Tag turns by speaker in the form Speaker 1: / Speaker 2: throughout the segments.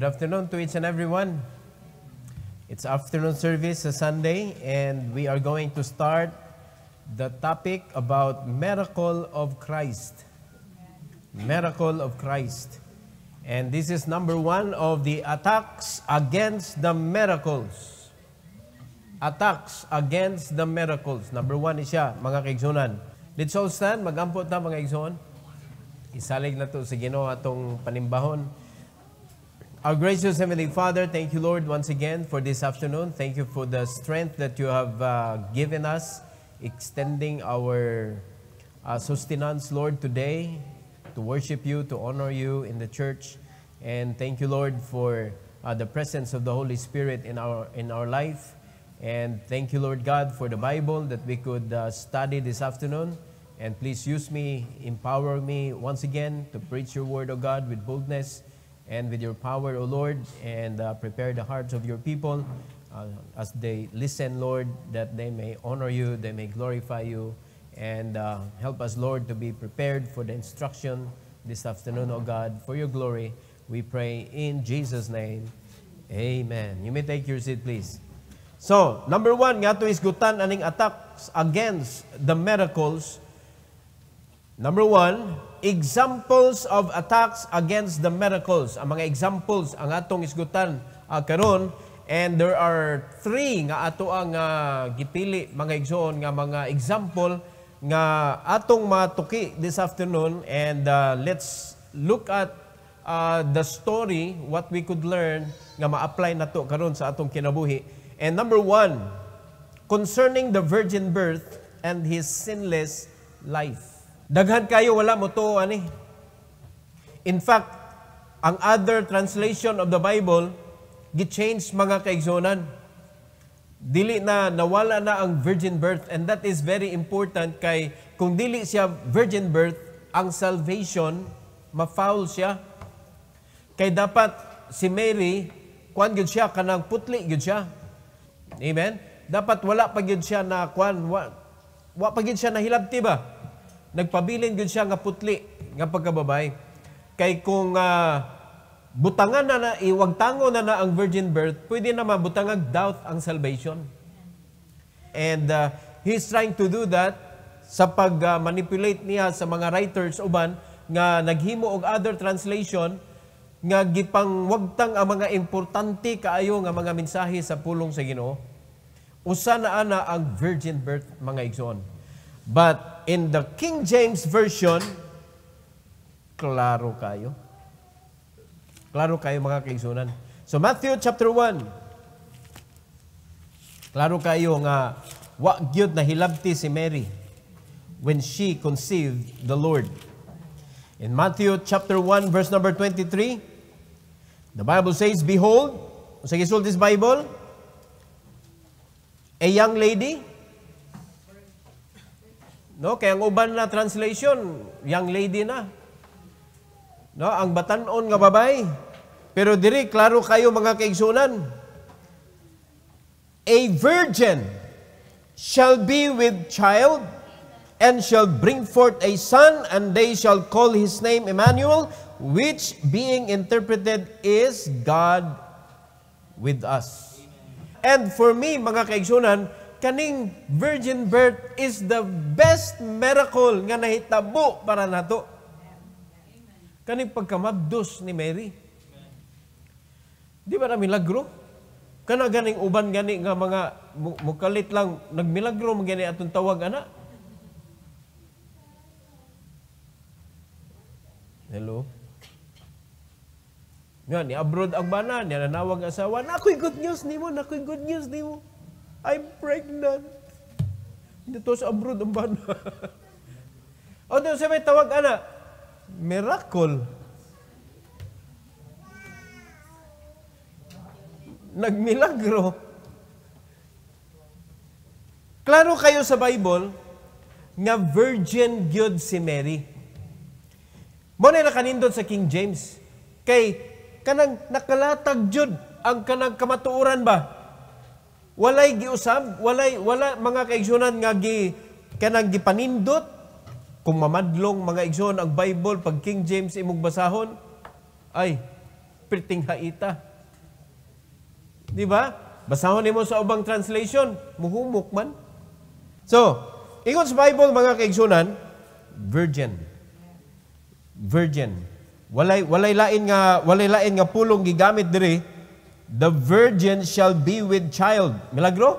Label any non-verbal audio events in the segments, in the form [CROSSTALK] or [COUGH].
Speaker 1: Good afternoon to each and everyone. It's afternoon service, a Sunday, and we are going to start the topic about miracle of Christ. Miracle of Christ. And this is number one of the attacks against the miracles. Attacks against the miracles. Number one is siya, mga kaigsunan. Let's all stand, magampot na mga igsoon. Isalig na to sa ginoo atong panimbahon. Our gracious Heavenly Father, thank you, Lord, once again for this afternoon. Thank you for the strength that you have uh, given us, extending our uh, sustenance, Lord, today to worship you, to honor you in the church. And thank you, Lord, for uh, the presence of the Holy Spirit in our, in our life. And thank you, Lord God, for the Bible that we could uh, study this afternoon. And please use me, empower me once again to preach your word, O God, with boldness and with your power, O Lord, and uh, prepare the hearts of your people uh, as they listen, Lord, that they may honor you, they may glorify you, and uh, help us, Lord, to be prepared for the instruction this afternoon, O God, for your glory. We pray in Jesus' name. Amen. You may take your seat, please. So, number one, nga to isgutan aning attacks against the miracles. Number one, examples of attacks against the miracles. Ang mga examples ang atong isgutan uh, karon and there are three nga ato ang uh, gipili mga igsoon nga mga example nga atong matuki this afternoon and uh, let's look at uh, the story what we could learn nga ma-apply nato karon sa atong kinabuhi. And number one, concerning the virgin birth and his sinless life. Daghan kayo, wala mo to, ani. In fact, ang other translation of the Bible, gi-change mga kaigsunan. Dili na nawala na ang virgin birth and that is very important kay kung dili siya virgin birth, ang salvation, ma-foul siya. Kay dapat si Mary, kwan gyud siya, kanang putli gyud siya. Amen? Dapat wala pa gyud siya na kwan, wa, wa pa gyud siya na hilabti ba? nagpabilin gud siya nga putli nga pagkababay. Kay kung uh, butangan na na, iwagtango eh, na na ang virgin birth, pwede na mabutangag doubt ang salvation. And uh, he's trying to do that sa pag-manipulate ah, niya sa mga writers uban nga naghimo og other translation nga gipangwagtang ang mga importante kaayo nga mga mensahe sa pulong sa Ginoo. Usa na ana ang virgin birth mga igsoon. But in the King James Version, klaro kayo. Klaro kayo mga kaigsunan. So Matthew chapter 1. Klaro kayo nga wa gyud na hilabti si Mary when she conceived the Lord. In Matthew chapter 1 verse number 23, the Bible says, Behold, sa this Bible, a young lady No, kaya ang uban na translation, young lady na. No, ang batanon nga babay. Pero diri klaro kayo mga kaigsunan. A virgin shall be with child and shall bring forth a son and they shall call his name Emmanuel, which being interpreted is God with us. And for me, mga kaigsunan, kaning virgin birth is the best miracle nga nahitabo para nato. Kaning pagkamabdos ni Mary. Di ba na milagro? Kana ganing uban gani nga mga mukalit lang nagmilagro mga gani atong tawag ana. Hello. Nga, ni abroad ang bana, ni nanawag asawa, na ako'y good news nimo, na ako'y good news nimo. I'm pregnant. Dito sa abroad ang ban. [LAUGHS] o doon sa may tawag ana, miracle. Nagmilagro. Klaro kayo sa Bible nga virgin gyud si Mary. Mo na kanindot sa King James kay kanang nakalatag jud ang kanang kamatuoran ba Walay giusab, walay wala mga kaigsoonan nga gi kanang gipanindot kung mamadlong mga igsoon ang Bible pag King James imong basahon ay priting haita. Di ba? Basahon nimo sa ubang translation, muhumok man. So, ingon sa Bible mga kaigsoonan, virgin. Virgin. Walay walay lain nga walay lain nga pulong gigamit diri The virgin shall be with child. Milagro?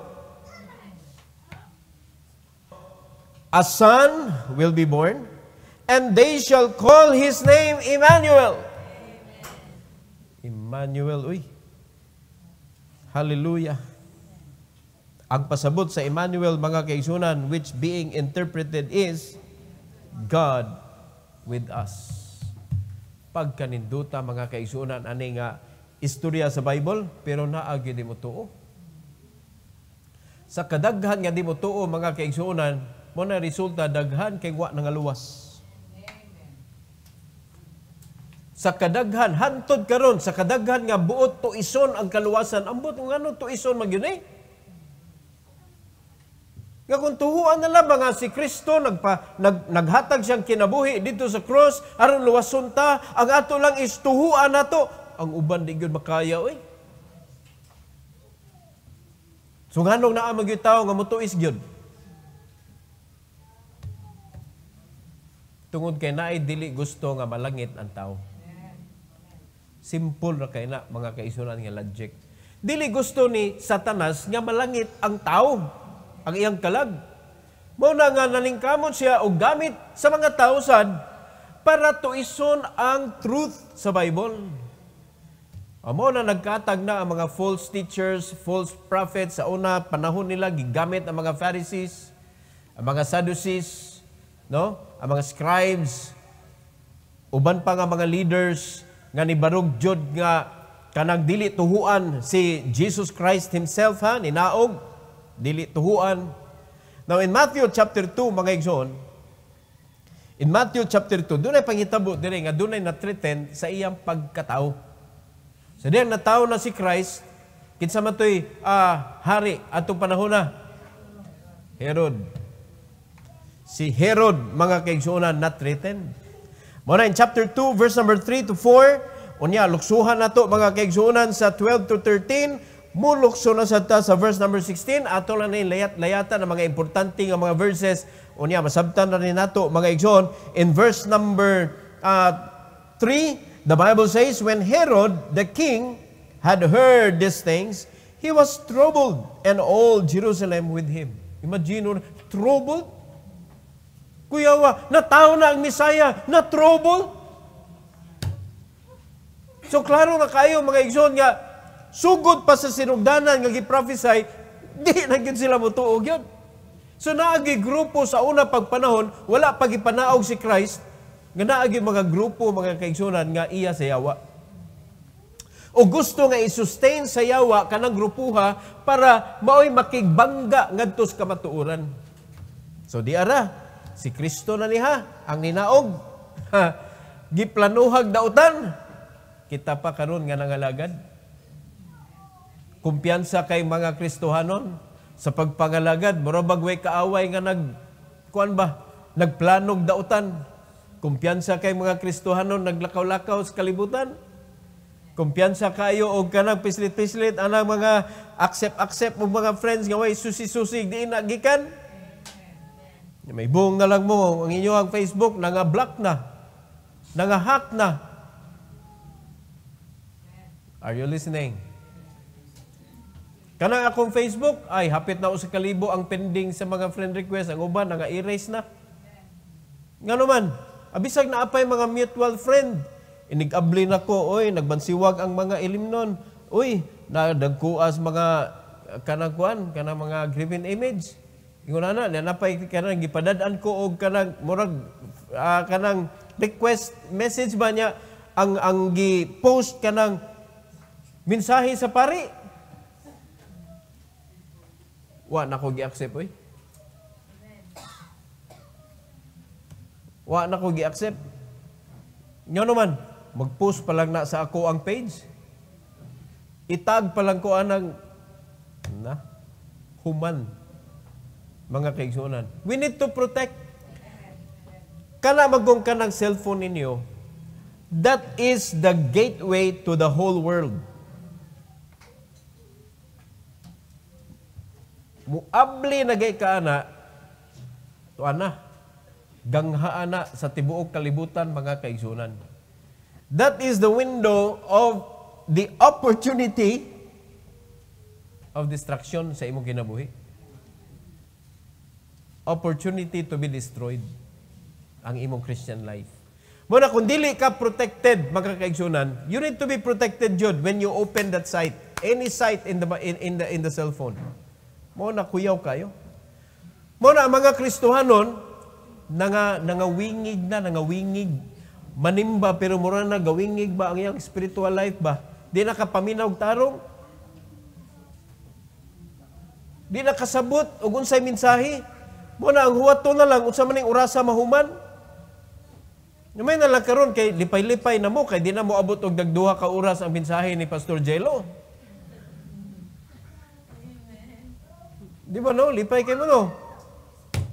Speaker 1: A son will be born, and they shall call his name Emmanuel. Emmanuel, uy. Hallelujah. Ang pasabot sa Emmanuel, mga kaisunan, which being interpreted is God with us. Pagkaninduta, mga kaisunan, ani nga, istorya sa Bible, pero naagi di mo tuo. Sa kadaghan nga di mo tuo, mga kaigsuunan, mo na resulta daghan kay wa nangaluwas. Sa kadaghan, hantod karon sa kadaghan nga buot to ison ang kaluwasan. Ambot nga ano to ison magyun eh? Nga kung tuhuan na lang mga si Kristo, nagpa, nag, naghatag siyang kinabuhi dito sa cross, aron luwason ta, ang ato lang is tuhuan na to, ang uban di gyud makaya oy. So nganong naa man gyud tawo nga mutuis gyud. Tungod kay naay dili gusto nga malangit ang tawo. Simple ra kay na mga kaisunan nga logic. Dili gusto ni Satanas nga malangit ang tawo, ang iyang kalag. Mao na nga nalingkamon siya og gamit sa mga tawo sad para tuison ang truth sa Bible. Amo na nagkatag na ang mga false teachers, false prophets sa una panahon nila gigamit ang mga Pharisees, ang mga Sadducees, no? Ang mga scribes, uban pa nga mga leaders nga nibarog jud nga kanang dili tuhuan si Jesus Christ himself ha ninaog dili tuhuan. Now in Matthew chapter 2 mga igsoon, in Matthew chapter 2 dunay panghitabo dire nga dunay na threaten sa iyang pagkatao. Sa so, diyan, nataw na si Christ, kinsa man uh, hari atong panahon na. Herod. Si Herod, mga kaigsuonan not threatened. Muna in chapter 2, verse number 3 to 4, unya, luksuhan na to, mga kaigsuonan sa 12 to 13, mulukso na sa ta sa verse number 16 ato lang ni layat layata ang mga importante nga mga verses unya masabtan na ni nato mga igsoon in verse number uh, ah, 3 The Bible says, When Herod the king had heard these things, he was troubled, and all Jerusalem with him. Imagine, troubled? Kuyawa, natao na ang Messiah, na troubled? So klaro na kayo mga igsoon nga, sugod pa sa sinugdanan nga giprophesy, [LAUGHS] di na gyud sila motuog yun. So naagi grupo sa una pagpanahon, wala pagipanaog si Christ, nga naagi mga grupo, mga kaigsunan nga iya sa yawa. O gusto nga i-sustain sa yawa kanang grupuha para maoy makigbangga ngadto sa kamatuoran. So di ara, si Kristo na niha ang ninaog. Ha, giplanuhag dautan. Kita pa karon nga nangalagad. Kumpiyansa kay mga Kristohanon sa pagpangalagad, murabag way kaaway nga nag kuan ba, nagplanog dautan Kumpiyansa kay mga Kristohano naglakaw-lakaw sa kalibutan. Kumpiyansa kayo og kanang pislit-pislit anang mga accept-accept og mga friends nga way susi-susi di nagikan. May buong na lang mo ang inyo ang Facebook nanga-block na. Nanga-hack na. Are you listening? Kanang akong Facebook, ay hapit na sa kalibo ang pending sa mga friend request. Ang uban, nga erase na. Nga naman, Abisag na apay mga mutual friend. Inigabli na ko, oy, nagbansiwag ang mga ilimnon. Uy, nadagkuas mga kanang kuan, kanang mga graven image. Ingon na, napay kanang gipadadaan ko og kanang murag uh, kanang request message ba niya ang ang gi-post kanang mensahe sa pari. Wa nako gi-accept oy. Wa na ko gi-accept. Nyo naman, mag-post pa lang na sa ako ang page. Itag pa lang ko anang na human mga kaigsunan. We need to protect. Kana magong ka ng cellphone ninyo, that is the gateway to the whole world. Muabli na kay ka na, tuan na ganghaana sa tibuok kalibutan mga kaigsunan. That is the window of the opportunity of destruction sa imong kinabuhi. Opportunity to be destroyed ang imong Christian life. Muna, kung dili ka protected, mga kaigsunan, you need to be protected, Jude, when you open that site. Any site in the, in, in the, in the cell phone. Muna, kuyaw kayo. Muna, ang mga Kristohanon, nanga nangawingig na nangawingig manimba pero mura na gawingig ba ang iyang spiritual life ba di nakapaminaw tarong di na kasabot og unsay mensahe mo na ang to na lang unsa maning orasa mahuman Namay na lang karon kay lipay-lipay na mo kay di na mo abot og dagduha ka oras ang mensahe ni Pastor Jello Di ba no? Lipay kay mo no?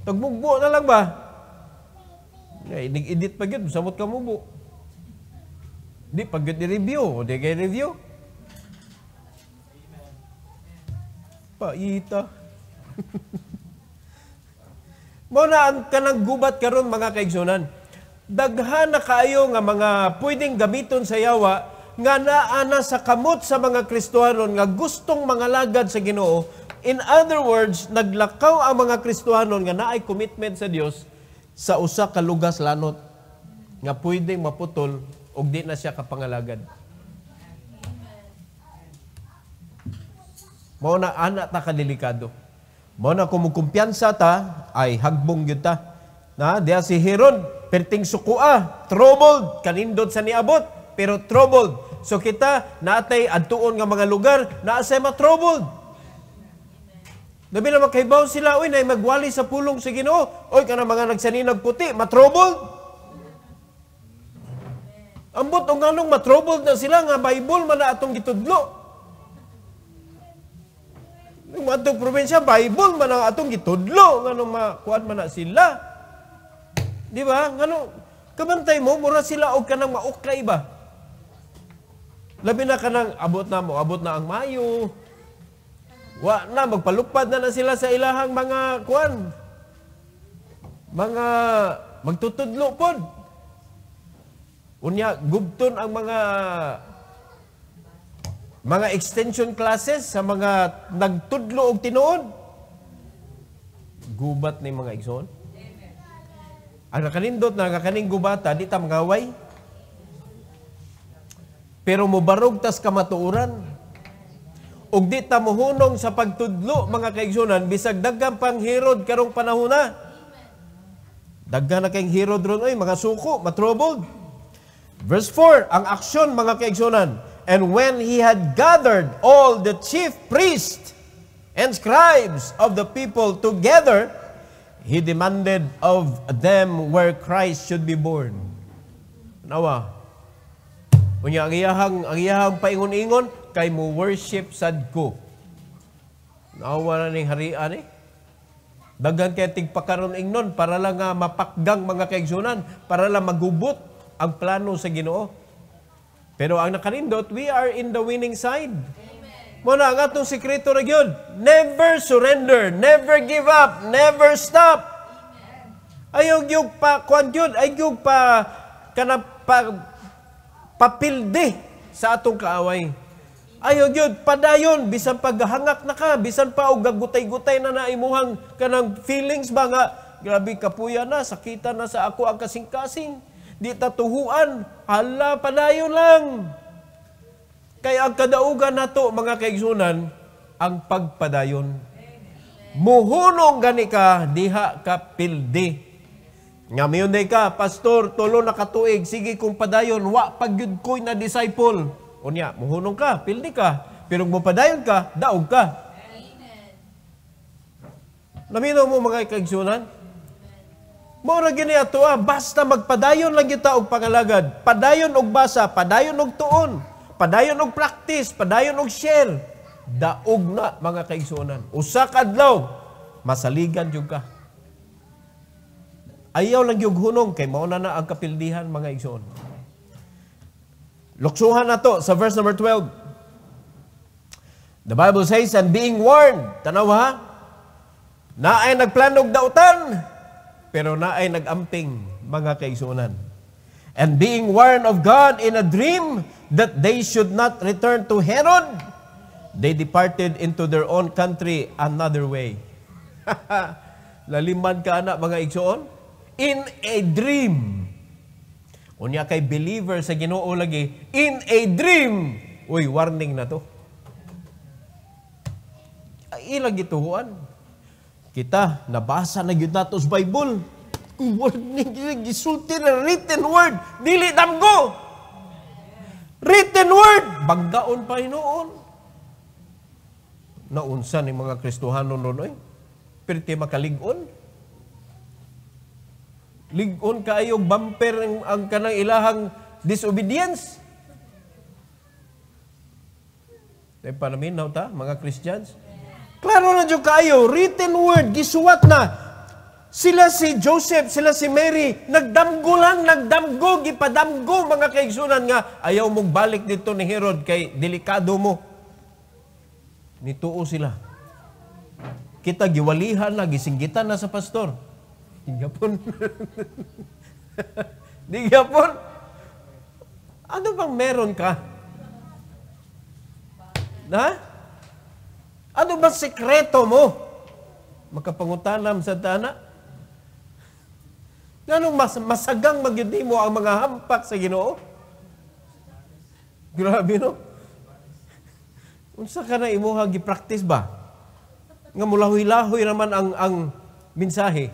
Speaker 1: Tagmugbo na lang ba? Kay eh, nag-edit pa gyud samot ka mubo. Di pag gyud i-review, di kay review. Paita. [LAUGHS] Mao na ang kanang gubat karon mga kaigsunan. Daghan na kayo nga mga pwedeng gamiton sa yawa nga naana sa kamot sa mga Kristohanon nga gustong mangalagad sa Ginoo. In other words, naglakaw ang mga Kristohanon nga naay commitment sa Dios sa usa ka lugas lanot nga pwedeng maputol ug di na siya kapangalagad. Mao na ana ta kadelikado. Mao na kumukumpiyansa ta ay hagbong gyud ta. Na diha si Heron perting sukua, troubled kanindot sa niabot pero troubled. So kita natay adtuon nga mga lugar na sa ma troubled. Dabi na makaibaw sila, oy, na magwali sa pulong sa Ginoo. Oy, kana mga nagsaninag puti, matrobol. Ambot og nganong matrobol na sila nga Bible man na atong gitudlo. Yung atong probinsya, Bible man ang atong gitudlo. Nganong makuan man na sila. Di ba? Nganong, kamantay mo, mura sila o kanang maukay ba? Labi na kanang abot na mo, abot na ang Mayo. Wa na, magpalupad na na sila sa ilahang mga kwan. Mga magtutudlo po. Unya, gubton ang mga mga extension classes sa mga nagtudlo og tinuod. Gubat ni mga igsoon. Ang nakanindot na nakaning gubata, di ta mangaway. Pero mubarog tas kamatuoran ug di ta mohunong sa pagtudlo mga kaigsunan bisag daghan pang Herod karong panahona. na. Daghan na kayong hirod ron oy mga suko, matrobog. Verse 4, ang aksyon mga kaigsunan. And when he had gathered all the chief priests and scribes of the people together, he demanded of them where Christ should be born. Nawa. Unya ang iyahang ang iyahang paingon-ingon, kay mo worship sad ko. Naawa na ning harian eh. Daghan kay tigpakaron ingnon para lang nga mapakgang mga kaigsunan, para lang magubot ang plano sa Ginoo. Pero ang nakarindot, we are in the winning side. Muna, ang atong sikreto na yun, never surrender, never give up, never stop. Ayog yung pa, kwan yun, ayog pa, kanap, pa, papildi sa atong kaaway ayo yun, padayon, bisan paghangak na ka, bisan pa og gagutay-gutay na naimuhang kanang feelings ba nga, grabe kapuya na, sakita na sa ako ang kasing-kasing, di tatuhuan, hala, padayon lang. kay ang kadaugan nato mga kaigsoonan ang pagpadayon. Muhunong gani ka, diha ka pildi. Nga mayon ka, pastor, tulo na katuig, sige kung padayon, wa pagyud ko'y na disciple Unya, muhunong ka, pildi ka, pero mupadayon ka, daog ka. Naminaw mo mga kaigsunan? Mura gini ato ah, basta magpadayon lang kita og pangalagad. Padayon og basa, padayon og tuon, padayon og practice, padayon og share. Daog na mga kaigsunan. Usa ka adlaw, masaligan jud ka. Ayaw lang yung hunong kay mauna na na ang kapildihan mga igsoon. Luksuhan na to sa verse number 12. The Bible says, and being warned, tanaw ha, na ay nagplanog dautan, pero na ay nagamping mga kaisunan. And being warned of God in a dream that they should not return to Herod, they departed into their own country another way. [LAUGHS] Laliman ka na mga igsoon? In a dream. Unya kay believer sa Ginoo lagi in a dream. Uy, warning na to. Ilang gituhuan. Kita nabasa na gyud nato sa Bible. Warning gisulti na written word. Dili damgo. Written word banggaon pa hinoon. Naunsa ni mga Kristohanon noon oy? Pirti makalig-on ligon kaayo bumper ang, ang kanang ilahang disobedience. Tay pa namin ta, mga Christians. Klaro na jud kayo, written word, gisuwat na. Sila si Joseph, sila si Mary, nagdamgo lang, nagdamgo, gipadamgo mga kaigsunan nga, ayaw mong balik dito ni Herod kay delikado mo. Nituo sila. Kita giwalihan na, gisinggitan na sa pastor. Japan. Digapon. [LAUGHS] Japan. Ano bang meron ka? Ha? Ano ba sikreto mo? Makapangutanam sa tana? Ganong mas masagang magyudi mo ang mga hampak sa ginoo? Grabe no? Unsa ka na imuha gi-practice ba? Nga mulahoy-lahoy naman ang ang mensahe.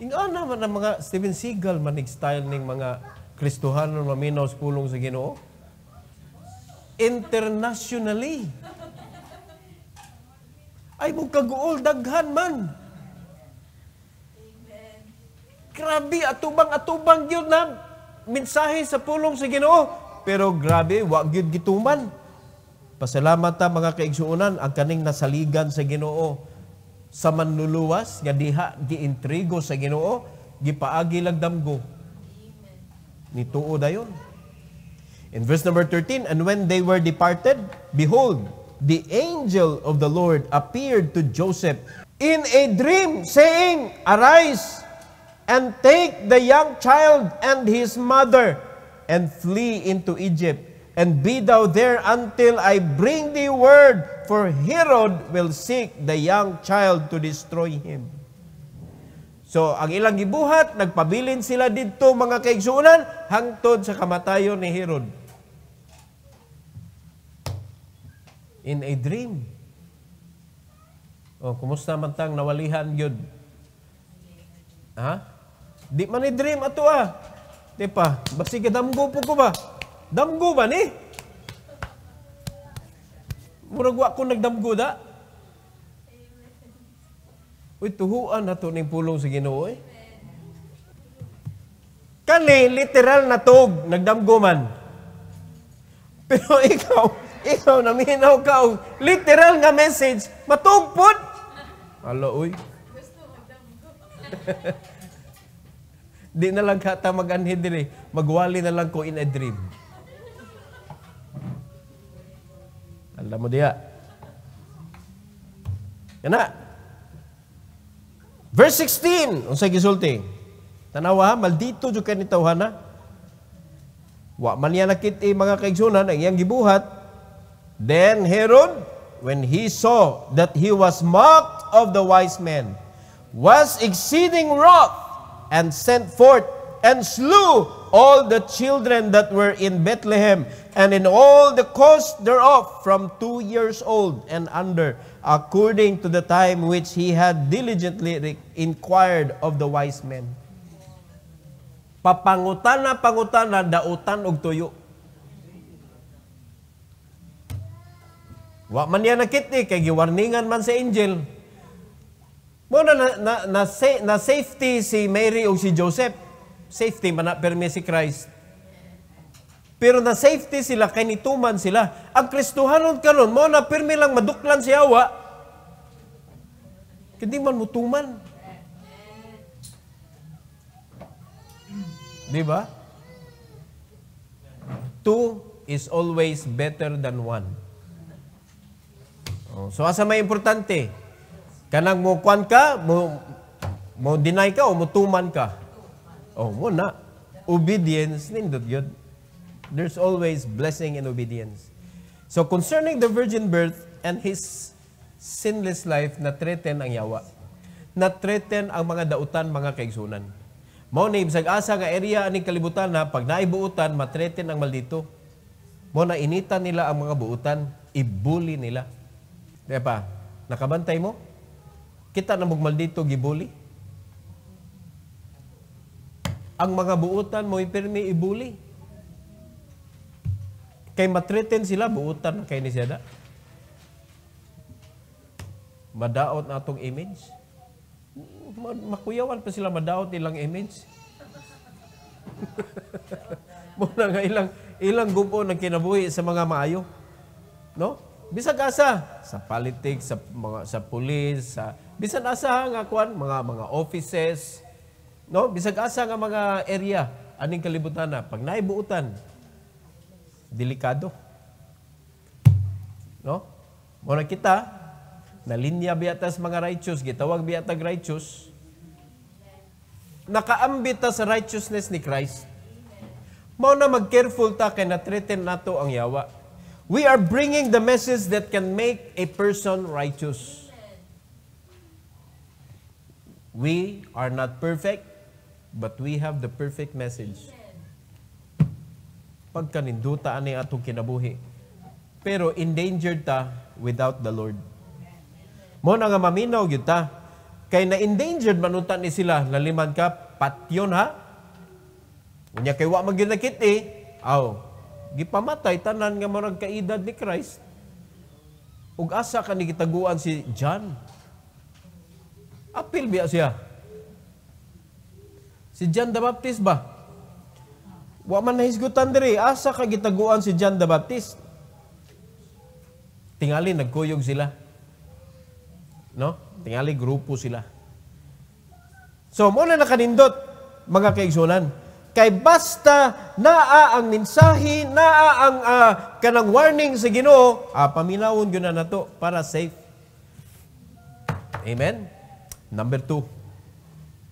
Speaker 1: Ingaan naman ang mga Steven Seagal manig-style ng mga Kristohanon maminaw sa pulong sa Ginoo. Internationally. Ay mo kaguol daghan man. Grabe, atubang-atubang yun na mensahe sa pulong sa Ginoo. Pero grabe, wag yun gituman. Pasalamat ta mga kaigsuunan ang kaning nasaligan sa Ginoo sa manluluwas nga diha giintrigo sa Ginoo gipaagi lang damgo ni tuo dayon in verse number 13 and when they were departed behold the angel of the Lord appeared to Joseph in a dream saying arise and take the young child and his mother and flee into Egypt and be thou there until I bring thee word, for Herod will seek the young child to destroy him. So, ang ilang gibuhat, nagpabilin sila dito mga kaigsuunan, hangtod sa kamatayon ni Herod. In a dream. O, oh, kumusta man tang nawalihan yun? Ha? Di man ni dream ato ah. Di pa, basig damgo po ko ba? Damgo ba ni? Murag wa ko nagdamgo da. Uy, tuhuan na to ning pulong sa Ginoo eh. Kani, literal na tog, nagdamgo man. [LAUGHS] Pero ikaw, ikaw, na naminaw ka, oh. literal nga message, matugpot. Alo, uy. [LAUGHS] Di na lang kata mag-anhid Magwali na lang ko in a dream. Alam mo diya. Yan na. Verse 16, unsay gisulti. Tanawa, maldito jud kani tawhana. Wa man niya nakit-i mga kaigsunan ang iyang gibuhat. Then Herod, when he saw that he was mocked of the wise men, was exceeding wroth and sent forth and slew all the children that were in Bethlehem and in all the coast thereof from two years old and under, according to the time which he had diligently inquired of the wise men. Papangutana, pangutana, dautan og tuyo. Wa man yan nakiti, eh, kay giwarningan man sa angel. Muna na, na, na, na safety si Mary o si Joseph safety man permi si Christ. Pero na safety sila kay ni tuman sila. Ang Kristohanon karon mo na permi lang maduklan si Awa. Hindi man mutuman. Di ba? Two is always better than one. Oh, so asa may importante? Kanang mo kwan ka, mo, mo deny ka o mo tuman ka. Oh, muna. Obedience, nindot yun. There's always blessing in obedience. So concerning the virgin birth and his sinless life, na-threaten ang yawa. Na-threaten ang mga dautan, mga kaigsunan. mo na ibsag asa nga area ani kalibutan na pag naibuutan, matreten ang maldito. mo na inita nila ang mga buutan, ibuli nila. Di ba? Nakabantay mo? Kita na mog maldito gibuli ang mga buutan mo ipirmi ibuli. Kay matreten sila, buutan kay ni Seda. Madaot na atong image. Makuyawan pa sila madaot ilang image. [LAUGHS] Muna nga ilang ilang gupo ng kinabuhi sa mga maayo. No? Bisag asa sa politics, sa mga sa pulis, sa bisan asa nga kwan mga mga offices, No, bisag asa nga mga area aning kalibutan na pag naibuutan delikado. No? Mo na kita na linya biyatas mga righteous, gitawag biyatag righteous. Nakaambit ta sa righteousness ni Christ. Mao na mag-careful ta kay na-threaten nato ang yawa. We are bringing the message that can make a person righteous. We are not perfect but we have the perfect message. Pagkaninduta ani atong kinabuhi. Pero endangered ta without the Lord. Mo na nga maminaw gyud ta. Kay na endangered manuta ni sila laliman ka patyon ha. Unya kay wa magilakit eh. Aw. Gipamatay tanan nga murag kaidad ni Christ. Ug asa ka ni gitaguan si John. Apil biya siya. Si John the Baptist ba? Wa man nahisgutan diri, asa ka gitaguan si John the Baptist? Tingali nagkuyog sila. No? Tingali grupo sila. So, mo na nakanindot mga kaigsunan. Kay basta naa ang mensahe, naa ang uh, kanang warning sa Ginoo, ah, paminawon gyud na nato para safe. Amen. Number two.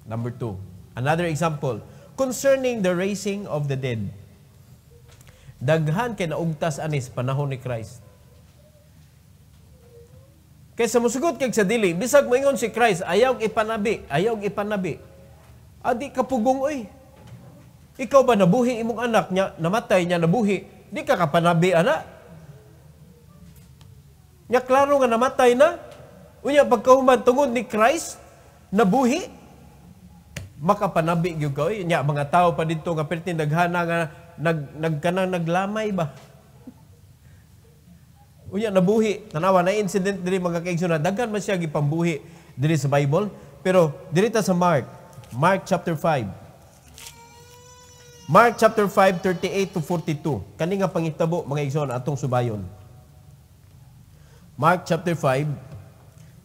Speaker 1: Number two. Another example, concerning the raising of the dead. Daghan kay naugtas anis panahon ni Christ. Kay sa musugot kay sa dili, bisag moingon si Christ, ayaw ipanabi, ayaw ipanabi. Adi kapugong oy. Ikaw ba nabuhi imong anak niya, namatay niya nabuhi, di ka kapanabi ana. Nya klaro nga namatay na. Unya pagkahuman tungod ni Christ nabuhi, makapanabi gyud ka nya mga tao pa didto nga perti daghana nga nag nagkanang naglamay ba unya nabuhi tanawa na incident diri mga kaigsoon daghan man siya gipambuhi diri sa Bible pero diri ta sa Mark Mark chapter 5 Mark chapter 5 38 to 42 kani nga pangitabo mga igsoon atong subayon Mark chapter 5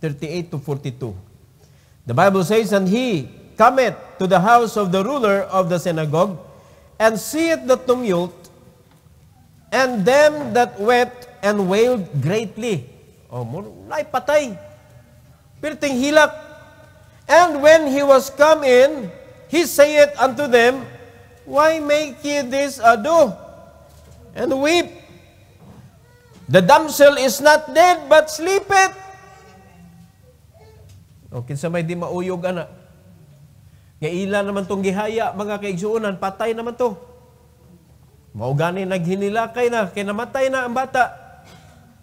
Speaker 1: 38 to 42 The Bible says and he cometh to the house of the ruler of the synagogue, and seeth the tumult, and them that wept and wailed greatly. O, oh, ay patay. Pirting hilak. And when he was come in, he saith unto them, Why make ye this ado? And weep. The damsel is not dead, but sleepeth. O, oh, kinsa may di mauyog, anak. Kay ila naman tong gihaya mga kaigsuonan, patay naman to. Mao gani naghinilakay na kay namatay na ang bata.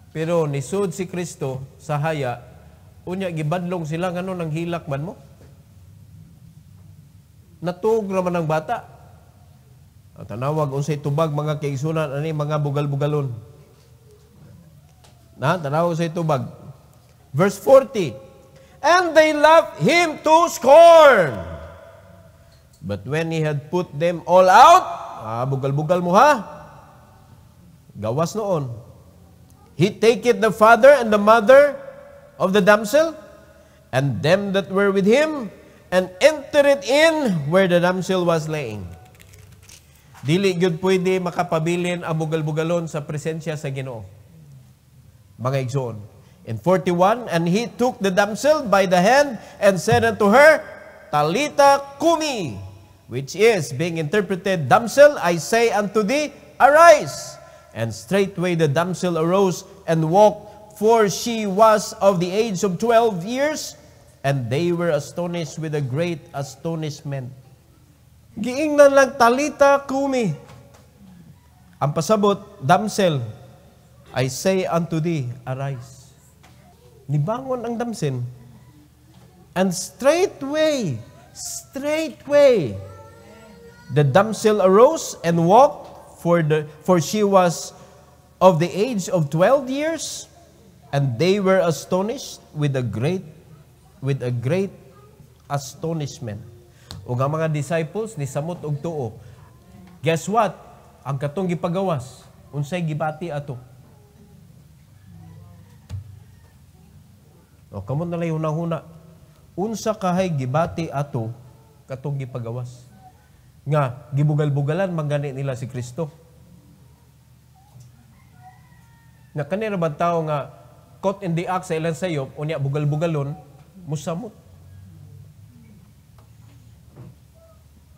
Speaker 1: Pero nisud si Kristo sa haya, unya gibadlong sila ngano nang hilak man mo. Natug man ang bata. At tanawag unsay tubag mga kaigsuonan ani mga bugal-bugalon. Na tanawag unsay tubag. Verse 40. And they laughed him to scorn. But when he had put them all out, ah, bugal-bugal mo ha, gawas noon. He taketh the father and the mother of the damsel, and them that were with him, and entered in where the damsel was laying. Dili gyud pwede makapabilin ang bugal-bugalon sa presensya sa Ginoo. Mga igsoon. In 41, and he took the damsel by the hand and said unto her, Talita kumi which is being interpreted, Damsel, I say unto thee, arise. And straightway the damsel arose and walked, for she was of the age of twelve years, and they were astonished with a great astonishment. Giingnan lang talita kumi. Ang pasabot, damsel, I say unto thee, arise. Nibangon ang damsel. And straightway, straightway, The damsel arose and walked, for, the, for she was of the age of 12 years, and they were astonished with a great with a great astonishment. Ug ang mga disciples ni samot og tuo. Guess what? Ang katong gipagawas unsay gibati ato. O kamo na lay huna-huna. Unsa kahay gibati ato katong gipagawas? nga gibugal-bugalan magani nila si Kristo. Na kanira ba tao nga caught in the act sa ilan sayop unya bugal-bugalon musamot.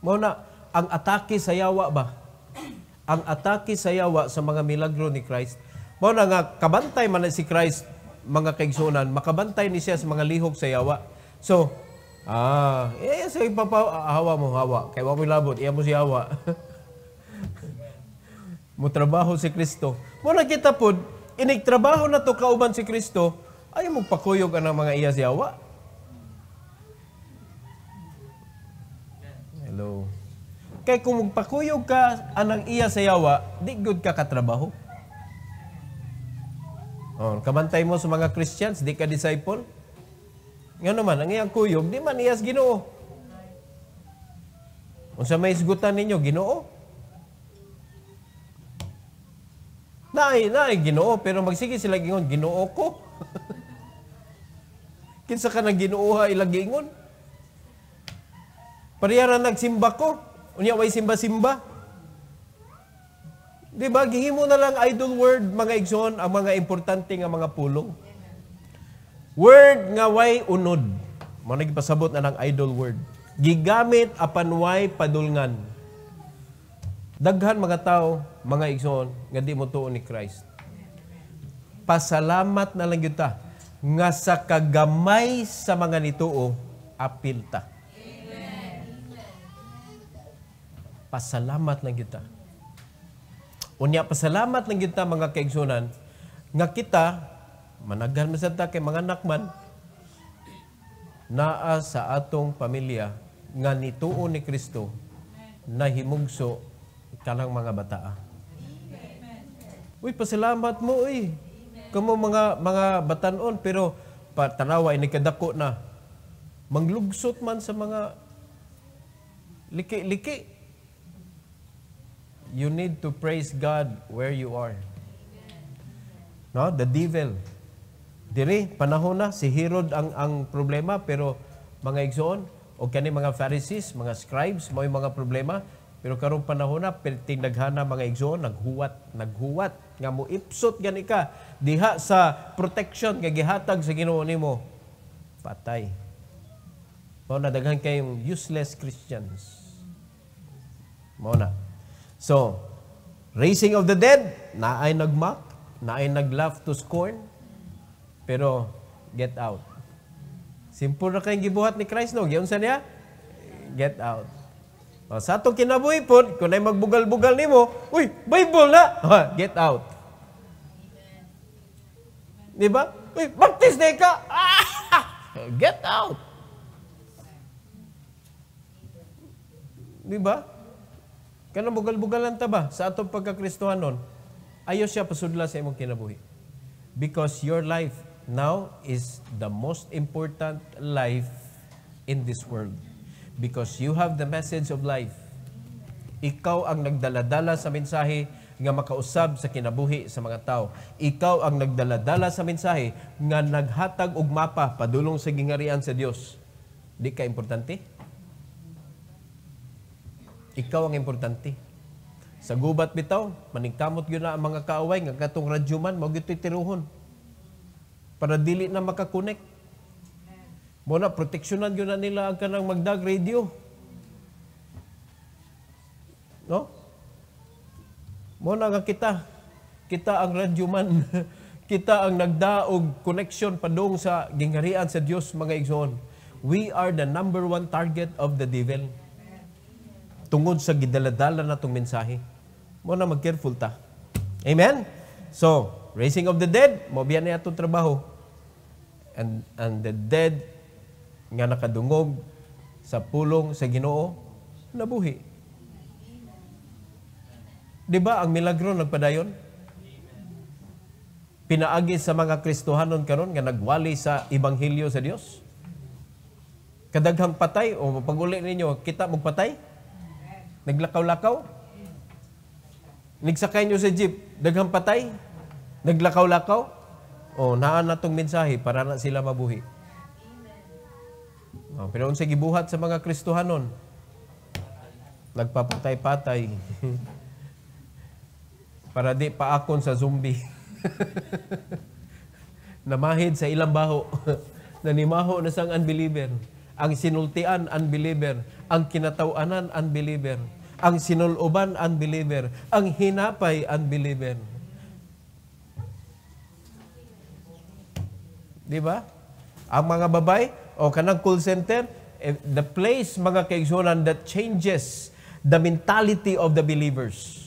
Speaker 1: Mao na ang atake sa yawa ba? Ang atake sa yawa sa mga milagro ni Christ. Mao na nga kabantay man si Christ mga kaigsunan, makabantay ni siya sa mga lihok sa yawa. So, Ah, eh, sa ipapahawa mo, hawa. Kay wag mo labot, iya mo si hawa. [LAUGHS] mo trabaho si Kristo. Mo nakita po, inigtrabaho na to kauban si Kristo, ay mo pakuyog ang mga iya si hawa. Hello. Kay kung magpakuyog ka anang iya sa yawa, di good ka katrabaho. Oh, kamantay mo sa mga Christians, di ka disciple. Nga naman, ang iyang kuyog, di man iyas ginoo. Unsa may isgutan ninyo, ginoo? Naay, naay, ginoo, pero magsige sila gingon, ginoo ko. [LAUGHS] Kinsa ka nang ginuoha ilang gingon? Pariyara nagsimba ko. Unya way simba-simba. Di ba, gihimo na lang idol word, mga igsoon, ang mga importante nga mga pulong. Word nga way unod. Mao nagipasabot na ng idol word. Gigamit apan way padulngan. Daghan mga tao, mga igsoon nga di mo tuon ni Christ. Pasalamat na lang gyud nga sa kagamay sa mga nituo apil ta. Pasalamat lang kita. Unya pasalamat lang kita mga kaigsunan nga kita Managhan man sad ta kay mga anak man naa sa atong pamilya nga nituon ni Kristo na himugso kanang mga bataa. Uy, pasalamat mo uy. Kamo mga mga batanon pero patanawa ini kadako na manglugsot man sa mga liki-liki. You need to praise God where you are. No, the devil dire panahon na, si Herod ang, ang problema, pero mga igsoon, o kani mga Pharisees, mga scribes, may mga problema, pero karong panahon na, tinaghana mga igsoon, naghuwat, naghuwat, nga mo ipsot gani ka, diha sa protection nga gihatag sa Ginoo nimo. Patay. Mao na daghan kayong useless Christians. Mao na. So, raising of the dead, naay nagmak, naay naglaugh to scorn, pero, get out. Simple na kayong gibuhat ni Christ, no? Giyon sa niya? Get out. O, sa itong kinabuhi po, kung na'y magbugal-bugal ni mo, uy, Bible na! get out. Di ba? Uy, baptist na ka! Ah! [LAUGHS] Get out! Di ba? Kanang bugal lang ta ba sa atong pagkakristuhan nun? Ayos siya pasudla sa imong kinabuhi. Because your life now is the most important life in this world. Because you have the message of life. Ikaw ang nagdaladala sa mensahe nga makausab sa kinabuhi sa mga tao. Ikaw ang nagdaladala sa mensahe nga naghatag og mapa padulong sa gingharian sa Dios. Di ka importante? Ikaw ang importante. Sa gubat bitaw, maningkamot gyud na ang mga kaaway nga katong radyo man, gyud tiruhon para dili na makakonek. Mo na proteksyonan gyud na nila ang kanang magdag radio. No? Mo na nga kita kita ang radyo man [LAUGHS] kita ang nagdaog connection padung sa gingarian sa Dios mga igsoon. We are the number one target of the devil. Tungod sa gidaladala natong mensahe. Mo na mag-careful ta. Amen. So, raising of the dead, mo biya na atong trabaho and, and the dead nga nakadungog sa pulong sa Ginoo nabuhi. Di ba ang milagro nagpadayon? Pinaagi sa mga Kristohanon karon nga nagwali sa ebanghelyo sa Dios. Kadaghang patay o paguli ninyo kita magpatay? Naglakaw-lakaw? Nagsakay nyo sa jeep, daghang patay? Naglakaw-lakaw? O, oh, naan na itong mensahe para na sila mabuhi. O, oh, pero unsay gibuhat sa mga Kristohanon. Nagpapatay-patay. [LAUGHS] para di paakon sa zombie. [LAUGHS] Namahid sa ilang baho. [LAUGHS] Nanimaho na sang unbeliever. Ang sinultian, unbeliever. Ang kinatawanan, unbeliever. Ang sinuloban, unbeliever. Ang hinapay, unbeliever Di ba? Ang mga babay o kanang call center, eh, the place mga kaigsunan that changes the mentality of the believers.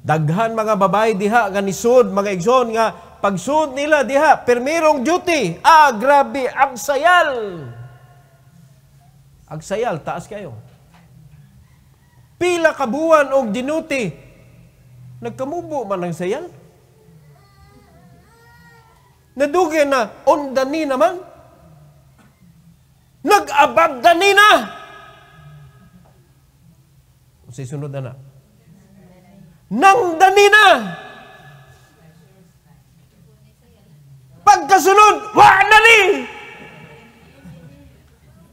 Speaker 1: Daghan mga babay diha nga nisod mga igsoon nga pagsud nila diha permirong duty. Ah grabe agsayal. Agsayal taas kayo. Pila ka buwan og dinuti. Nagkamubo man ang sayal. Nadugay na, on ni naman. Nag-abad ni na. Sa sunod na Nang dani na. Pagkasunod, wa na ni.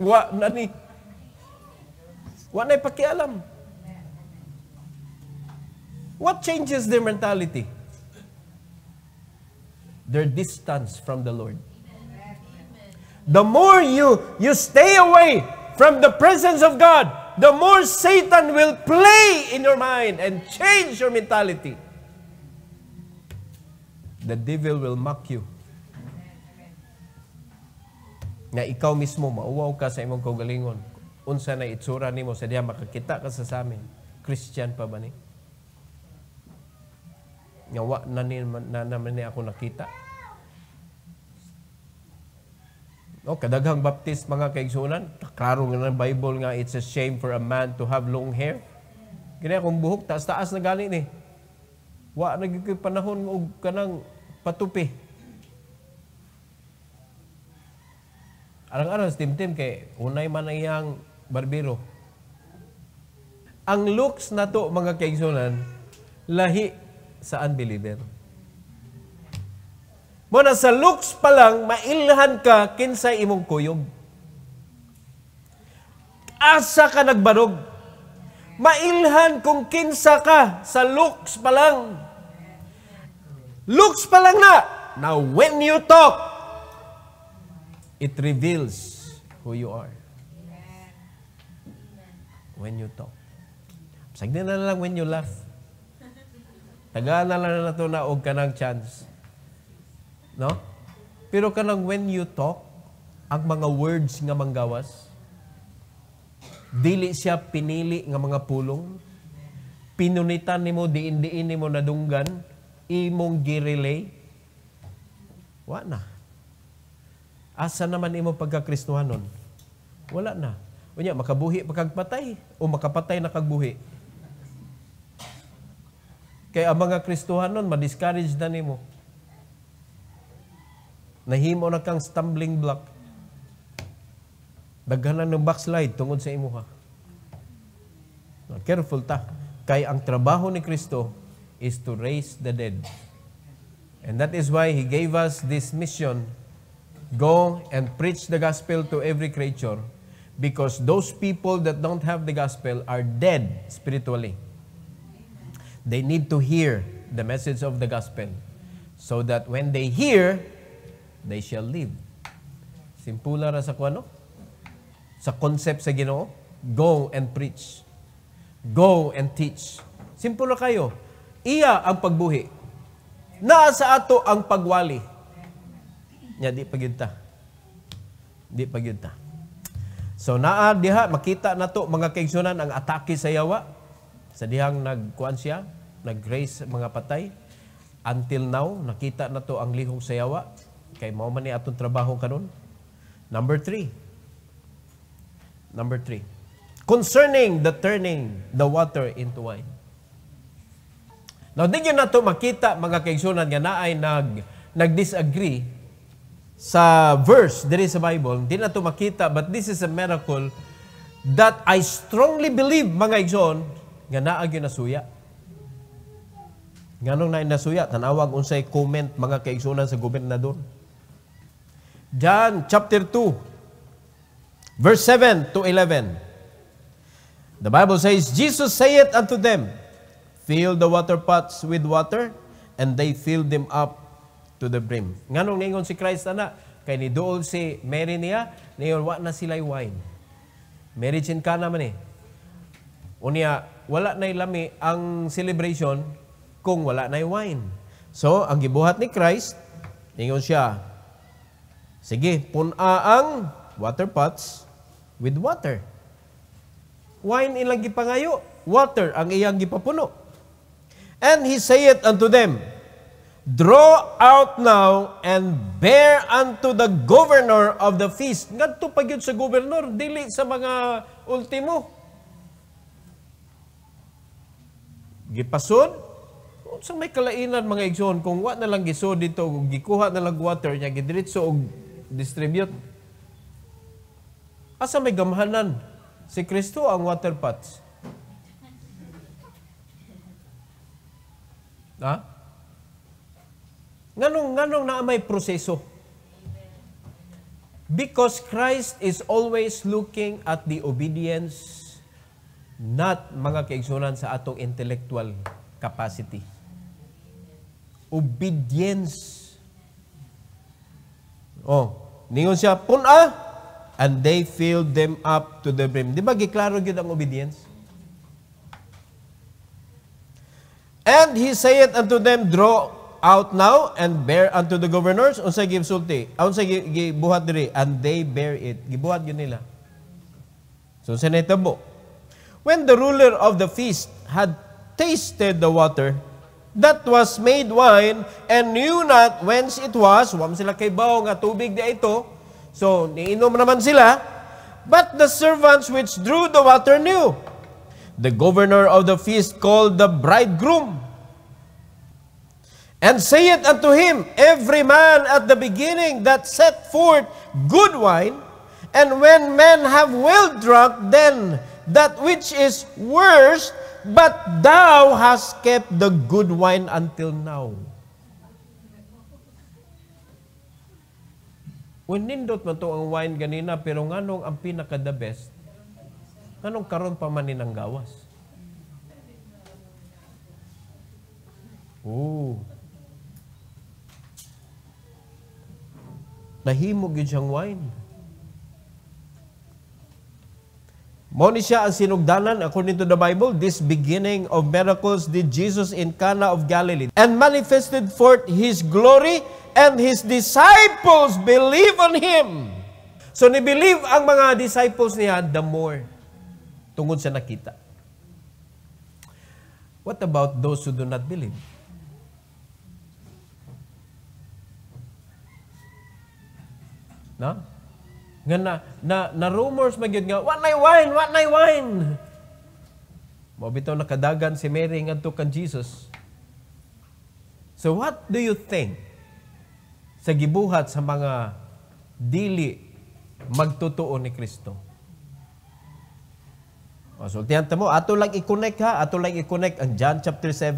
Speaker 1: Wa na ni. Wa na'y pakialam. What changes their mentality? their distance from the Lord. The more you, you stay away from the presence of God, the more Satan will play in your mind and change your mentality. The devil will mock you. Na ikaw mismo, mauwaw ka sa imong kaugalingon. Unsa na itsura nimo sa diya makakita ka sa samin. Christian pa ba ni? Nga wa na, ni, na naman ni ako nakita. No, kadaghang baptist mga kaigsoonan, klaro nga ng Bible nga it's a shame for a man to have long hair. Ginaya kung buhok, taas-taas na gani ni. Eh. Wa nagiging panahon og kanang patupi. Arang-arang timtim kay unay man ang iyang barbero. Ang looks na to mga kaigsoonan, lahi sa unbeliever. Mo na sa looks pa lang, mailhan ka kinsa imong kuyog. Asa ka nagbarog? Mailhan kung kinsa ka sa looks pa lang. Looks pa lang na. Now when you talk, it reveals who you are. When you talk. Sagdi na lang when you laugh. Tagaan na lang na ito na og kanang chance. No? Pero kanang when you talk, ang mga words nga manggawas, dili siya pinili nga mga pulong, pinunitan nimo diin-diin nimo nadunggan, imong girelay, wa na. Asa naman imo pagkakristuhanon? Wala na. Unya, makabuhi pa kagpatay o makapatay na kagbuhi. Kaya ang mga Kristuhan nun, ma-discourage na nimo. Nahimo na kang stumbling block. Daghanan ng backslide tungod sa imuha. Careful ta. Kay ang trabaho ni Kristo is to raise the dead. And that is why He gave us this mission, go and preach the gospel to every creature because those people that don't have the gospel are dead spiritually. They need to hear the message of the gospel so that when they hear, they shall live. Simpula ra sa kuano? Sa concept sa Ginoo, go and preach. Go and teach. Simpula kayo. Iya ang pagbuhi. Naa sa ato ang pagwali. Nya di pagyunta. Di pagyunta. So naa diha makita nato mga kaigsunan ang atake sa yawa sa dihang nagkuan siya, nag-grace mga patay. Until now, nakita na to ang lihong sayawa Kay mao man ni atong trabaho karon. Number three. Number three. Concerning the turning the water into wine. Now, di yun na ito makita mga kaigsoonan nga na nag, nag-disagree sa verse diri sa Bible. Di na ito makita, but this is a miracle that I strongly believe mga igsoon nga naag yun nasuya. Nganong na nasuya? Tanawag unsay comment mga kaigsoonan sa gobernador. John chapter 2, verse 7 to 11. The Bible says, Jesus saith unto them, Fill the water pots with water, and they filled them up to the brim. Nganong ningon si Christ ana, kay ni dool si Mary niya, ningon wa na sila'y wine. Mary chin ka naman eh. Unya, wala na'y lami ang celebration kung wala na'y wine. So, ang gibuhat ni Christ, ningon siya, Sige, puna ang water pots with water. Wine ilang gipangayo, water ang iyang gipapuno. And he said unto them, Draw out now and bear unto the governor of the feast. Ngadto pa sa governor dili sa mga ultimo. Gipasod unsa may kalainan mga igsoon kung wa na lang gisod dito ug gikuha na lang water niya gidiretso og distribute. Asa may gamhanan? Si Kristo ang water pots. Ha? Nganong, nganong na may proseso? Because Christ is always looking at the obedience, not mga kaigsunan sa atong intellectual capacity. Obedience. Oh, Ningon siya, puna, ah! and they filled them up to the brim. Di ba, giklaro yun ang obedience? And he saith unto them, Draw out now and bear unto the governors. Unsa sulti? Ah, Unsa gibuhat diri? And they bear it. Gibuhat yun nila. So sa nitabo. When the ruler of the feast had tasted the water, that was made wine, and knew not whence it was, wam sila kay Bao nga tubig di ito, so niinom naman sila, but the servants which drew the water knew. The governor of the feast called the bridegroom, and saith unto him, Every man at the beginning that set forth good wine, and when men have well drunk, then that which is worst But thou hast kept the good wine until now. Unindot man to ang wine ganina, pero nganong ang pinaka-the best, nganong karon pa man ninang gawas? Oh. Nahimog yun siyang wine. Mao siya ang sinugdanan according to the Bible, this beginning of miracles did Jesus in Cana of Galilee and manifested forth his glory and his disciples believe on him. So ni-believe ang mga disciples niya the more tungod sa nakita. What about those who do not believe? No? nga na, na, na rumors magyud nga what nay wine what nay wine mo bitaw nakadagan si Mary ngadto kan Jesus so what do you think sa gibuhat sa mga dili magtotoo ni Kristo Masultihan ta mo, ato lang i-connect ha, ato lang i-connect ang John chapter 7.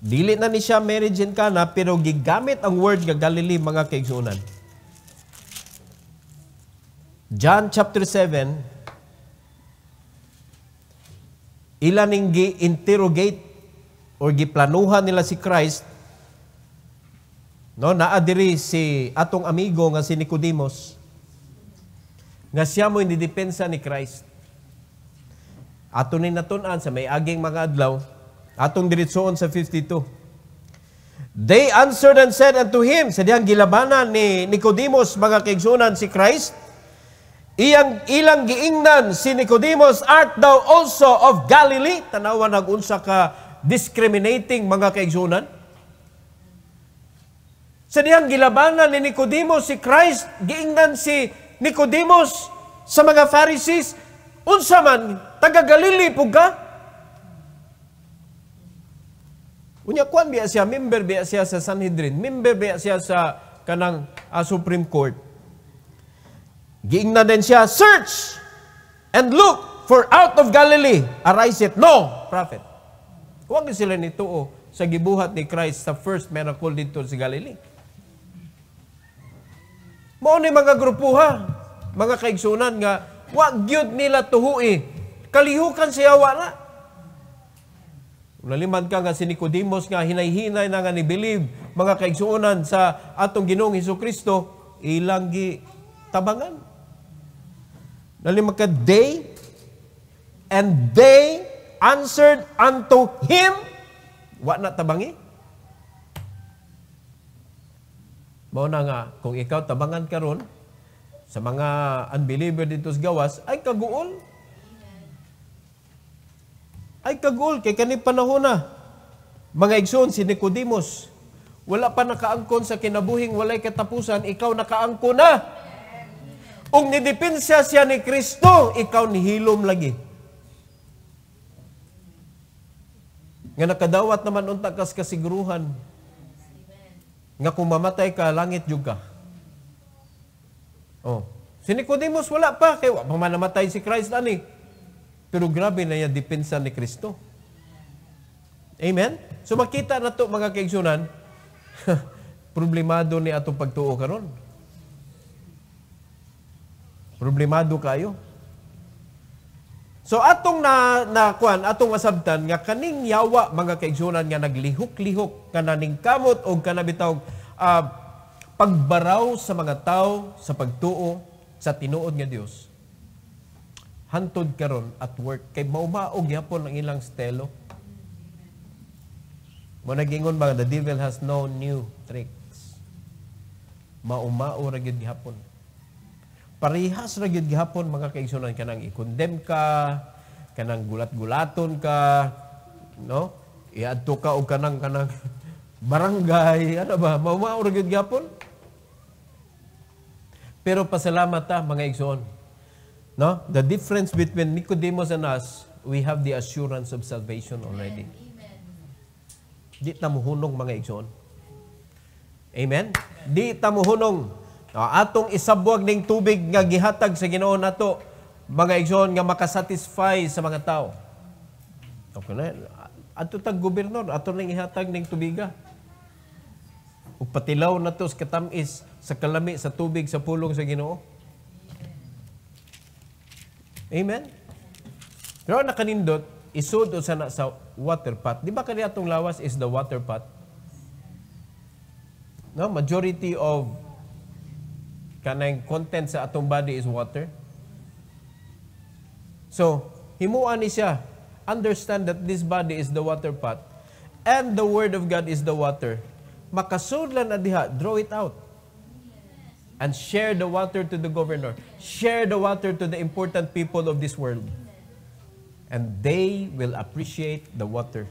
Speaker 1: Dili na ni siya marriage in kana pero gigamit ang word nga Galilee mga kaigsunan. John chapter 7, ila ning gi-interrogate or giplanuhan nila si Christ no naa diri si atong amigo nga si Nicodemus nga siya mo inidepensa ni Christ aton ni natun-an sa may aging mga adlaw atong diretsoon sa 52 They answered and said unto him sa dihang gilabanan ni Nicodemus mga kaigsunan si Christ Iyang ilang giingnan si Nicodemus, art thou also of Galilee? Tanawan ang unsa ka discriminating mga kaigsoonan Sa dihang gilabanan ni Nicodemus si Christ, giingnan si Nicodemus sa mga Pharisees, unsa man taga Galilee pug ka? Unya kwan biya siya, member biya siya sa Sanhedrin, member biya siya sa kanang uh, Supreme Court. Giingna din siya, Search and look for out of Galilee. Arise it. No, prophet. Huwag sila nito oh, sa gibuhat ni Christ sa first miracle dito sa Galilee. Mao ni mga grupuha, mga kaigsunan nga, wag gyud nila tuhui. Kalihukan siya wala. Naliman ka nga si Nicodemus nga hinay-hinay na nga ni believe mga kaigsuunan sa atong Ginoong Hesus Kristo ilang gi tabangan. Lalo magka, they, and they answered unto him, wa na tabangi. Mao na nga, kung ikaw tabangan karon sa mga unbeliever dito sa gawas, ay kaguol. Ay kaguol, kay kani panahon na. Mga igsoon, si Nicodemus, wala pa nakaangkon sa kinabuhing walay katapusan, ikaw nakaangkon na. Ung nidipensya siya ni Kristo, ikaw ni hilom lagi. Nga nakadawat naman unta kas kasiguruhan. Nga kung mamatay ka, langit yung ka. Oh. Si Nicodemus wala pa, kaya wala man namatay si Christ ani. Pero grabe na yung depensa ni Kristo. Amen? So makita na to mga kaigsunan, [LAUGHS] problemado ni atong pagtuo karon. Problemado kayo. So atong na nakuan atong asabtan nga kaning yawa mga kaigsoonan nga naglihok-lihok kananing kamot og kanabitaw uh, pagbaraw sa mga tao sa pagtuo sa tinuod nga Dios. Hantod karon at work kay maumaog yapon ang ilang stelo. Mo nagingon ba the devil has no new tricks. Maumao ra gyud gihapon parehas ra gyud gihapon mga kaigsunan kanang ikondem ka kanang gulat-gulaton ka no iadto ka og kanang kanang [LAUGHS] barangay ano ba mao ra gyud gihapon pero pasalamat ta ah, mga igsoon no the difference between Nicodemus and us we have the assurance of salvation already amen, di ta mohunong mga igsoon amen? amen di ta mohunong Ah, atong isabwag ning tubig nga gihatag sa Ginoo nato mga igsoon nga makasatisfy sa mga tao. Okay na. Ato tag gobernador, ato ning ihatag ning tubiga. Ug patilaw nato sa katamis, sa kalami, sa tubig, sa pulong sa Ginoo. Amen. Pero nakanindot isud sa sana sa water pot. Di ba kani atong lawas is the water pot? No, majority of kanang content sa atong body is water. So, himuan ni siya, understand that this body is the water pot and the word of God is the water. Makasudlan lang na diha, draw it out. And share the water to the governor. Share the water to the important people of this world. And they will appreciate the water.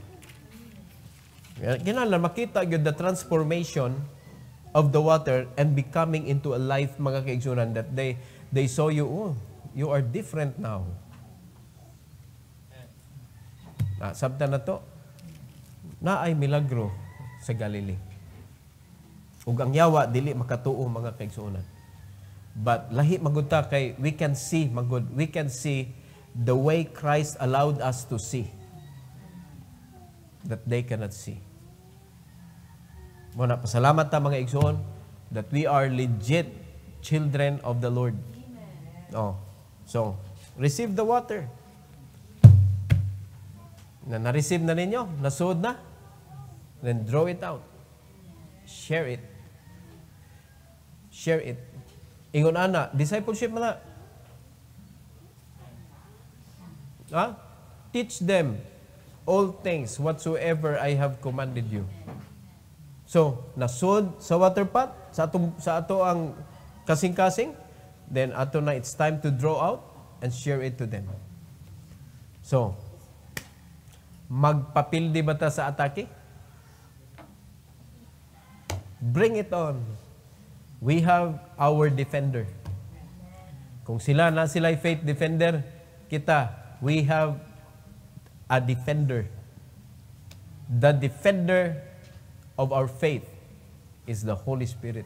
Speaker 1: Ginala, makita yun the transformation of the water and becoming into a life, mga kaigsoonan, that they, they saw you, oh, you are different now. Na, ah, sabta na to, na ay milagro sa Galilee. Ug ang yawa, dili makatuo mga kaigsoonan. But lahi magunta kay we can see, magud, we can see the way Christ allowed us to see that they cannot see. Muna, pasalamat ta mga igsoon that we are legit children of the Lord. Amen. Oh. So, receive the water. Na na-receive na ninyo, nasood na. Then draw it out. Share it. Share it. Ingon ana, discipleship man na. Ha? Teach them all things whatsoever I have commanded you. Amen. So, nasud sa water pot, sa ato, sa ato ang kasing-kasing, then ato na it's time to draw out and share it to them. So, magpapildi ba ta sa atake? Bring it on. We have our defender. Kung sila na sila faith defender, kita, we have a defender. The defender of our faith is the Holy Spirit.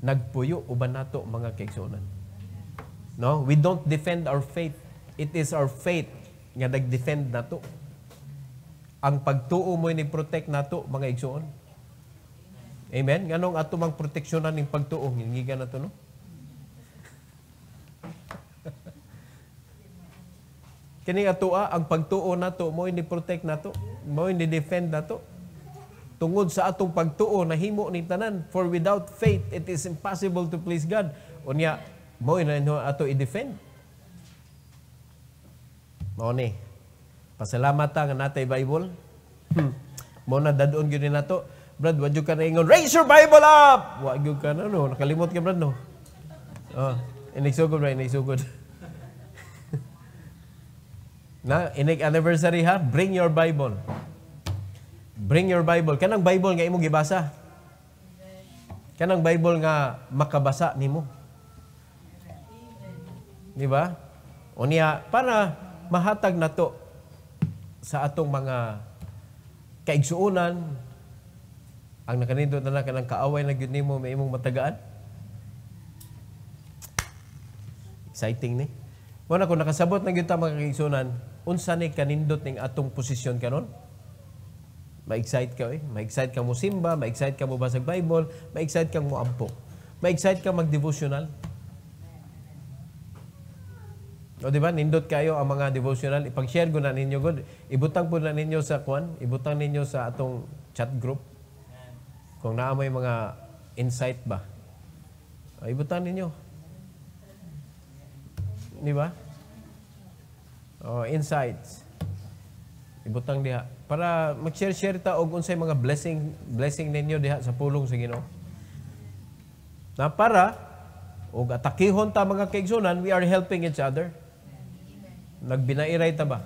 Speaker 1: Nagpuyo uban nato mga kaigsunan. No, we don't defend our faith. It is our faith nga nagdefend nato. Ang pagtuo mo ni protect nato mga igsuon. Amen. Nganong ato mang proteksyonan ning pagtuo ngiga nato no? [LAUGHS] Kini atoa ang pagtuo nato mo ni protect nato, mo ni defend nato tungod sa atong pagtuo na himo ni tanan for without faith it is impossible to please God unya mo ina ato i-defend mo ni pasalamat ta nga natay Bible hmm. mo na dadon gyud nato Brad, wag ka na ingon, raise your Bible up! Wag ka na, no? Nakalimot ka, Brad, no? Oh, ah, inigsugod, Brad, good [LAUGHS] na, inig anniversary, ha? Bring your Bible. Bring your Bible. Kanang Bible nga imo gibasa. Kanang Bible nga makabasa nimo. Di ba? Unya para mahatag na to sa atong mga kaigsuunan, ang nakanindot na lang kanang kaaway na yun nimo may imong matagaan. Exciting ni. Eh? na kung nakasabot na yun mga kaigsuunan, unsa ni kanindot ning atong posisyon karon? Ma-excite ka eh. Ma-excite ka mo simba, ma-excite ka mo basag Bible, ma-excite ka mo ampok. Ma-excite ka mag-devotional. O di ba, nindot kayo ang mga devotional. Ipag-share ko na ninyo. God. Ibutang po na ninyo sa kwan. Ibutang ninyo sa atong chat group. Kung naamoy mga insight ba. O, ibutang ninyo. Di ba? O, insights. Ibutang diha para mag-share-share ta og unsay mga blessing blessing ninyo diha sa pulong sa Ginoo. Na para og atakihon ta mga kaigsunan, we are helping each other. Nagbinairay ta ba?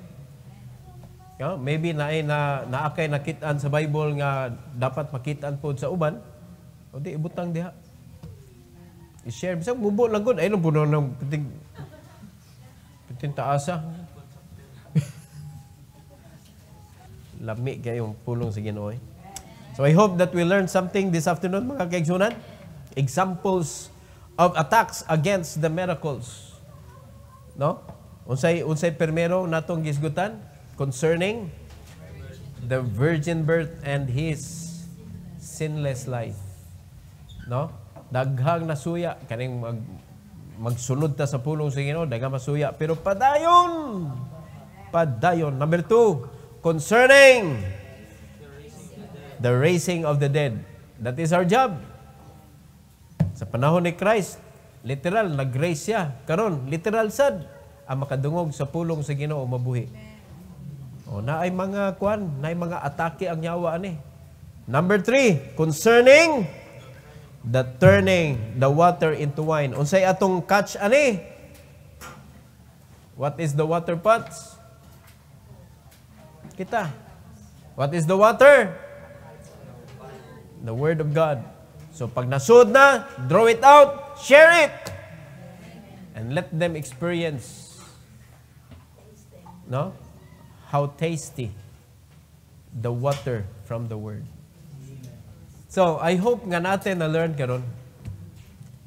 Speaker 1: Yeah, maybe na ay eh, na naakay nakitaan sa Bible nga dapat makitaan pod sa uban. O di ibutang diha. I-share bisag mubo lang gud ayun puno ng piting piting taasa. Ah. lami kayong pulong sa Ginoo. Eh. So I hope that we learned something this afternoon mga kaigsunan. Examples of attacks against the miracles. No? Unsay unsay permero natong gisgutan concerning the virgin birth and his sinless life. No? Daghang nasuya kaning mag magsunod ta sa pulong sa Ginoo, daghang masuya pero padayon. Padayon number two concerning the raising of the dead. That is our job. Sa panahon ni Christ, literal, nag-raise siya. Karon, literal sad, ang makadungog sa pulong sa ginoo mabuhi. O, naay mga kwan, naay mga atake ang yawa ni. Number three, concerning the turning the water into wine. Unsay atong catch ani? What is the water pots? kita. What is the water? The Word of God. So pag nasood na, draw it out, share it, and let them experience no? how tasty the water from the Word. So, I hope nga natin na-learn karon.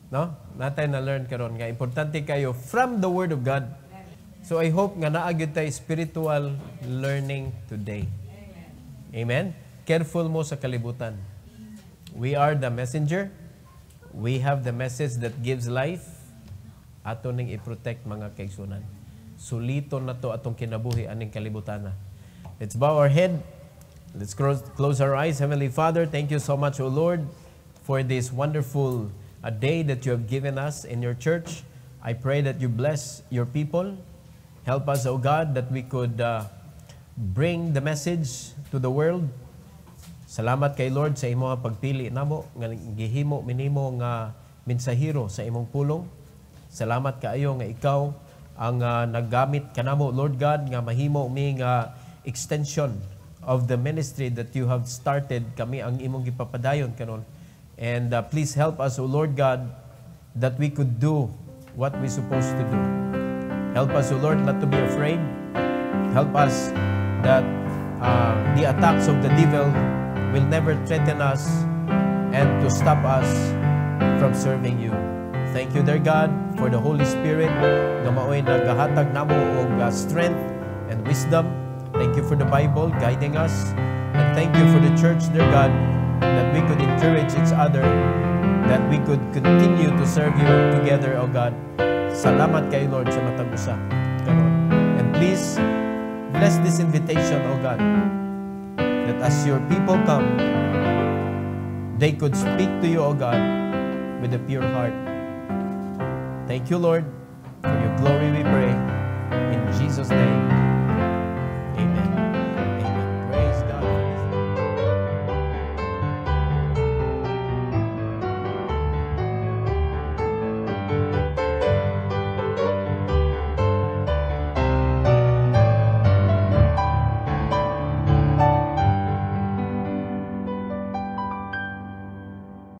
Speaker 1: No? Natin na-learn karon nga importante kayo from the Word of God So I hope nga naa gyud tay spiritual learning today. Amen. Careful mo sa kalibutan. We are the messenger. We have the message that gives life. Ato ning i-protect mga kaigsunan. Sulito na to atong kinabuhi aning kalibutan. Let's bow our head. Let's close, close our eyes. Heavenly Father, thank you so much, O Lord, for this wonderful a day that you have given us in your church. I pray that you bless your people. Help us, O God, that we could uh, bring the message to the world. Salamat kay Lord sa imo pagpili namo nga gihimo minimo nga mensahero sa imong pulong. Salamat kaayo nga ikaw ang uh, naggamit kanamo Lord God nga mahimo mi nga uh, extension of the ministry that you have started kami ang imong gipapadayon kanon. And uh, please help us, O Lord God, that we could do what we supposed to do. Help us, O Lord, not to be afraid. Help us that uh, the attacks of the devil will never threaten us and to stop us from serving you. Thank you, dear God, for the Holy Spirit na mao'y naghahatag namo og uh, strength and wisdom. Thank you for the Bible guiding us. And thank you for the church, dear God, that we could encourage each other, that we could continue to serve you together, O God. Salamat kay Lord sa matag usa And please bless this invitation, O God, that as your people come, they could speak to you, O God, with a pure heart. Thank you, Lord, for your glory we pray. In Jesus' name,